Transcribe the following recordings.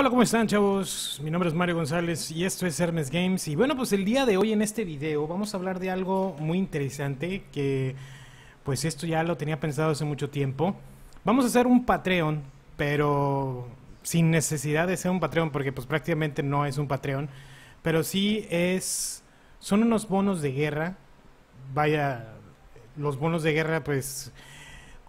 Hola, ¿cómo están chavos? Mi nombre es Mario González y esto es Hermes Games. Y bueno, pues el día de hoy en este video vamos a hablar de algo muy interesante que pues esto ya lo tenía pensado hace mucho tiempo. Vamos a hacer un Patreon, pero sin necesidad de ser un Patreon porque pues prácticamente no es un Patreon. Pero sí es... son unos bonos de guerra. Vaya, los bonos de guerra pues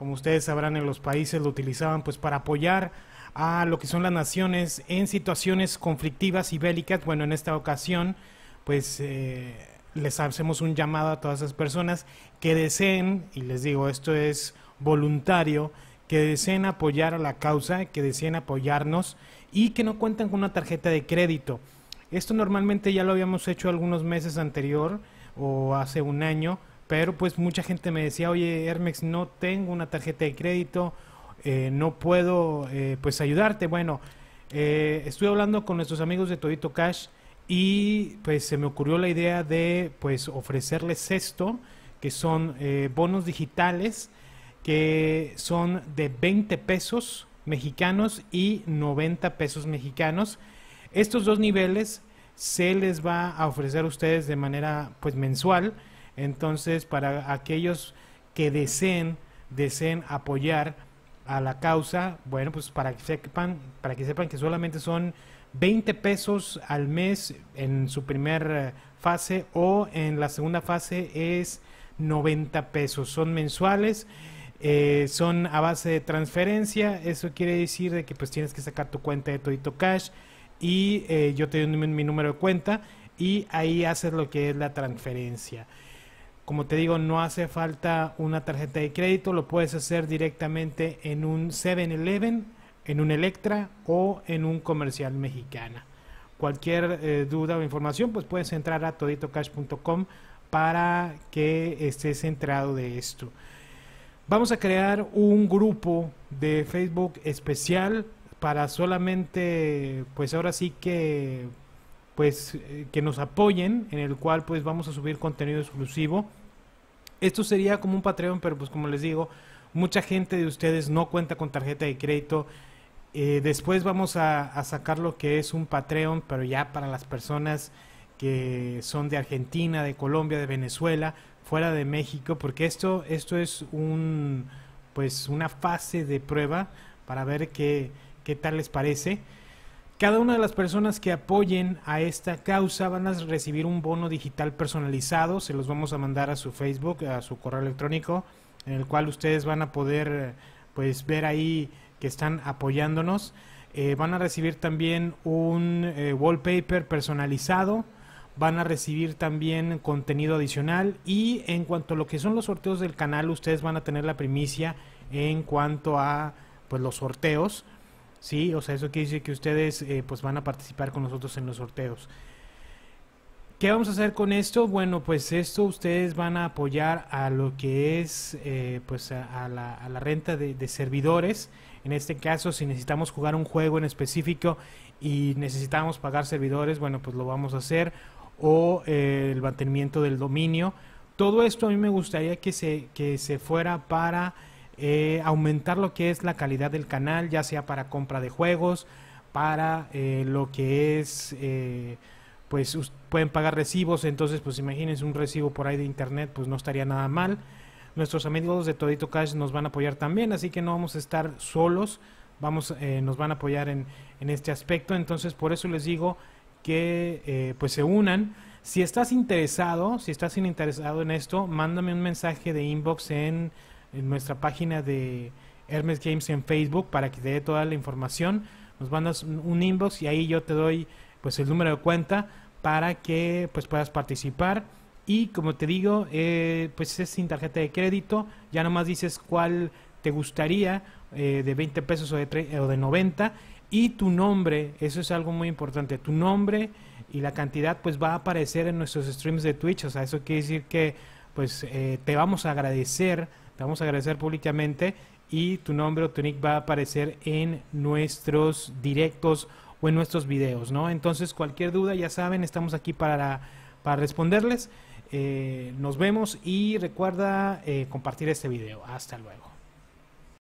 como ustedes sabrán en los países lo utilizaban pues para apoyar a lo que son las naciones en situaciones conflictivas y bélicas. Bueno, en esta ocasión pues eh, les hacemos un llamado a todas esas personas que deseen, y les digo, esto es voluntario, que deseen apoyar a la causa, que deseen apoyarnos y que no cuentan con una tarjeta de crédito. Esto normalmente ya lo habíamos hecho algunos meses anterior o hace un año, pero pues mucha gente me decía, oye, Hermex, no tengo una tarjeta de crédito, eh, no puedo eh, pues ayudarte. Bueno, eh, estuve hablando con nuestros amigos de Todito Cash y pues se me ocurrió la idea de pues ofrecerles esto, que son eh, bonos digitales que son de 20 pesos mexicanos y 90 pesos mexicanos. Estos dos niveles se les va a ofrecer a ustedes de manera pues mensual entonces, para aquellos que deseen, deseen apoyar a la causa, bueno, pues para que sepan, para que sepan que solamente son 20 pesos al mes en su primera eh, fase o en la segunda fase es 90 pesos. Son mensuales, eh, son a base de transferencia. Eso quiere decir de que pues tienes que sacar tu cuenta de Todito Cash y eh, yo te doy mi número de cuenta y ahí haces lo que es la transferencia. Como te digo, no hace falta una tarjeta de crédito, lo puedes hacer directamente en un 7-Eleven, en un Electra o en un comercial mexicana. Cualquier eh, duda o información, pues puedes entrar a toditocash.com para que estés enterado de esto. Vamos a crear un grupo de Facebook especial para solamente, pues ahora sí que pues eh, que nos apoyen, en el cual pues vamos a subir contenido exclusivo. Esto sería como un Patreon, pero pues como les digo, mucha gente de ustedes no cuenta con tarjeta de crédito. Eh, después vamos a, sacar lo que es un Patreon, pero ya para las personas que son de Argentina, de Colombia, de Venezuela, fuera de México, porque esto, esto es un pues una fase de prueba para ver qué, qué tal les parece. Cada una de las personas que apoyen a esta causa van a recibir un bono digital personalizado, se los vamos a mandar a su Facebook, a su correo electrónico, en el cual ustedes van a poder pues ver ahí que están apoyándonos. Eh, van a recibir también un eh, wallpaper personalizado, van a recibir también contenido adicional y en cuanto a lo que son los sorteos del canal, ustedes van a tener la primicia en cuanto a pues los sorteos. ¿sí? O sea, eso quiere decir que ustedes eh, pues van a participar con nosotros en los sorteos. ¿Qué vamos a hacer con esto? Bueno, pues esto ustedes van a apoyar a lo que es eh, pues a, la, a, la, renta de, servidores. En este caso, si necesitamos jugar un juego en específico y necesitamos pagar servidores, bueno, pues lo vamos a hacer. O eh, el mantenimiento del dominio. Todo esto a mí me gustaría que se, que se fuera para eh, aumentar lo que es la calidad del canal, ya sea para compra de juegos, para eh, lo que es, eh, pues pueden pagar recibos, entonces pues imagínense un recibo por ahí de internet, pues no estaría nada mal. Nuestros amigos de Todito Cash nos van a apoyar también, así que no vamos a estar solos, vamos, nos van a apoyar en, en, este aspecto, entonces por eso les digo que pues se unan. Si estás interesado, si estás interesado en esto, mándame un mensaje de inbox en en nuestra página de Hermes Games en Facebook para que te dé toda la información. Nos mandas un inbox y ahí yo te doy pues el número de cuenta para que pues puedas participar. Y como te digo, eh, pues es sin tarjeta de crédito. Ya nomás dices cuál te gustaría eh, de 20 pesos o de, o de 90 y tu nombre, eso es algo muy importante, tu nombre y la cantidad pues va a aparecer en nuestros streams de Twitch, o sea, eso quiere decir que pues eh, te vamos a agradecer, te vamos a agradecer públicamente y tu nombre o tu nick va a aparecer en nuestros directos o en nuestros videos, ¿no? Entonces, cualquier duda, ya saben, estamos aquí para, responderles. Eh, nos vemos y recuerda eh, compartir este video. Hasta luego.